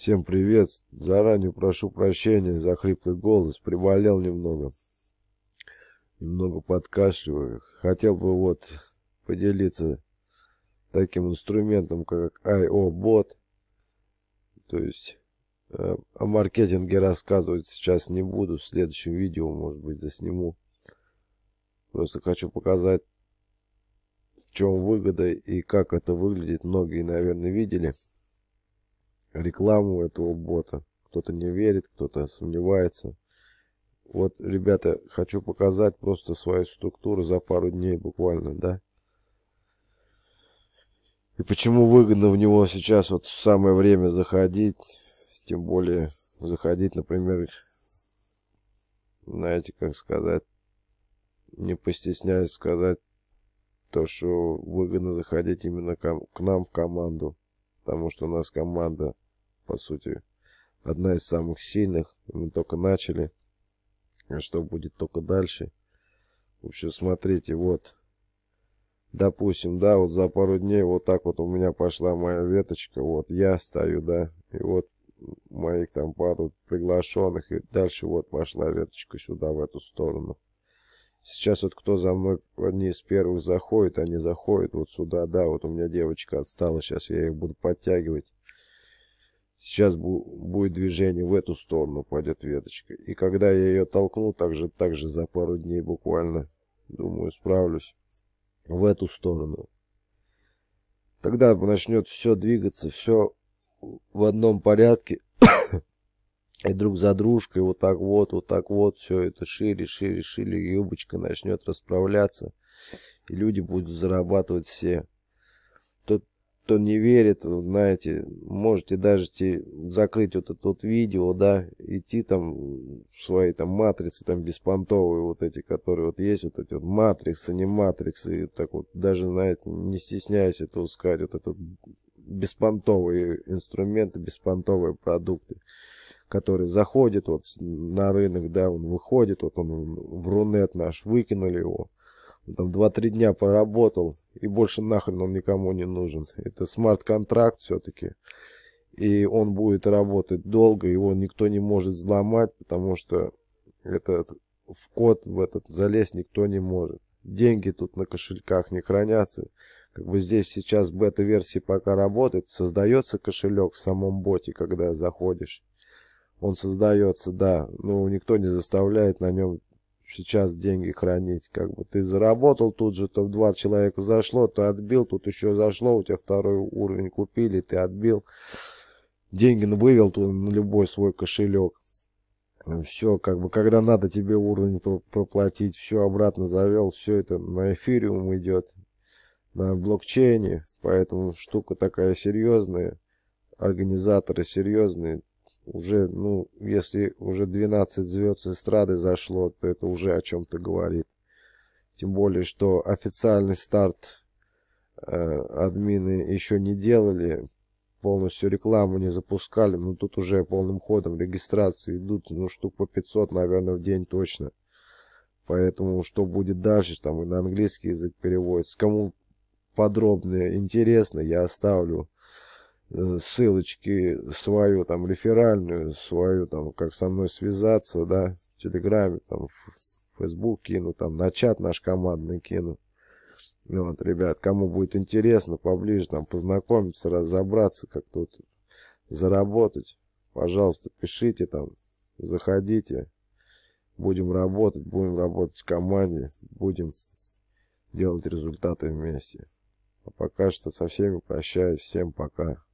Всем привет. Заранее прошу прощения за хриплый голос. Приболел немного. Немного подкашливаю. Хотел бы вот поделиться таким инструментом, как IO-бот. То есть э, о маркетинге рассказывать сейчас не буду. В следующем видео, может быть, засниму. Просто хочу показать, в чем выгода и как это выглядит. Многие, наверное, видели рекламу этого бота. Кто-то не верит, кто-то сомневается. Вот, ребята, хочу показать просто свою структуру за пару дней буквально, да? И почему выгодно в него сейчас вот в самое время заходить, тем более заходить, например, знаете, как сказать, не постесняюсь сказать то, что выгодно заходить именно к нам в команду потому что у нас команда, по сути, одна из самых сильных. Мы только начали. А что будет только дальше? В общем, смотрите, вот. Допустим, да, вот за пару дней вот так вот у меня пошла моя веточка. Вот я стою, да. И вот моих там пару приглашенных. И дальше вот пошла веточка сюда, в эту сторону. Сейчас вот кто за мной одни из первых заходит, они заходят вот сюда, да, вот у меня девочка отстала, сейчас я их буду подтягивать. Сейчас бу будет движение в эту сторону, пойдет веточка. И когда я ее толкну, также же, так же за пару дней буквально, думаю, справлюсь, в эту сторону. Тогда начнет все двигаться, все в одном порядке. И друг за дружкой вот так вот, вот так вот, все это шире, шире, шире, юбочка начнет расправляться. И люди будут зарабатывать все. Тот, кто не верит, знаете, можете даже те, закрыть вот это вот видео, да, идти там в свои там матрицы, там беспонтовые вот эти, которые вот есть, вот эти вот матриксы, не матриксы, и так вот даже, знаете, не стесняясь этого сказать, вот этот беспонтовые инструменты, беспонтовые продукты который заходит вот на рынок, да, он выходит, вот он в Рунет наш, выкинули его. Он там 2-3 дня поработал, и больше нахрен он никому не нужен. Это смарт-контракт все-таки. И он будет работать долго, его никто не может взломать, потому что этот, в код в этот залезть никто не может. Деньги тут на кошельках не хранятся. Как бы здесь сейчас бета-версии пока работает, создается кошелек в самом боте, когда заходишь. Он создается, да, ну, никто не заставляет на нем сейчас деньги хранить. Как бы ты заработал тут же, то в два человека зашло, то отбил, тут еще зашло, у тебя второй уровень купили, ты отбил. Деньги вывел тут на любой свой кошелек. Все, как бы, когда надо тебе уровень проплатить, все обратно завел, все это на эфириум идет, на блокчейне, поэтому штука такая серьезная, организаторы серьезные, уже, ну, если уже 12 звезд эстрады зашло, то это уже о чем-то говорит. Тем более, что официальный старт э, админы еще не делали, полностью рекламу не запускали, но тут уже полным ходом регистрации идут, ну, штук по 500, наверное, в день точно. Поэтому что будет дальше, там и на английский язык переводится. Кому подробно интересно, я оставлю Э, ссылочки свою, там, реферальную свою, там, как со мной связаться, да, в Телеграме, там, в Фейсбук кину, там, на чат наш командный кину. Вот, ребят, кому будет интересно, поближе, там, познакомиться, разобраться, как тут заработать, пожалуйста, пишите, там, заходите, будем работать, будем работать в команде, будем делать результаты вместе. А пока что со всеми прощаюсь, всем пока.